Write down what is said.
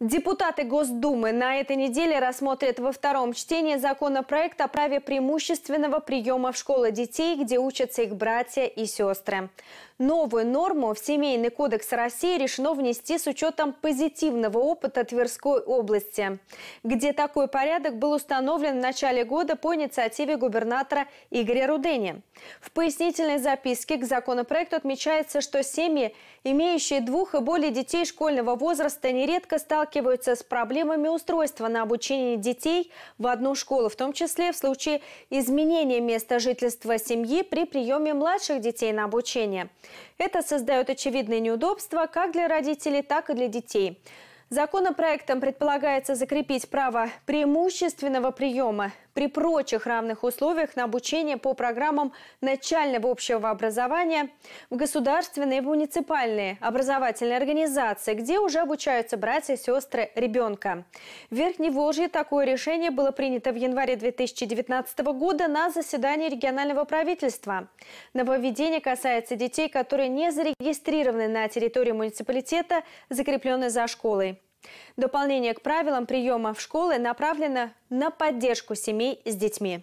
Депутаты Госдумы на этой неделе рассмотрят во втором чтении законопроект о праве преимущественного приема в школы детей, где учатся их братья и сестры. Новую норму в Семейный кодекс России решено внести с учетом позитивного опыта Тверской области, где такой порядок был установлен в начале года по инициативе губернатора Игоря Рудени. В пояснительной записке к законопроекту отмечается, что семьи, имеющие двух и более детей школьного возраста, нередко сталкиваются сталкиваются с проблемами устройства на обучение детей в одну школу, в том числе в случае изменения места жительства семьи при приеме младших детей на обучение. Это создает очевидные неудобства как для родителей, так и для детей. Законопроектом предполагается закрепить право преимущественного приема при прочих равных условиях на обучение по программам начального общего образования в государственные и муниципальные образовательные организации, где уже обучаются братья и сестры ребенка. В верхневолжье такое решение было принято в январе 2019 года на заседании регионального правительства. Нововведение касается детей, которые не зарегистрированы на территории муниципалитета, закрепленной за школой. Дополнение к правилам приема в школы направлено на поддержку семей с детьми.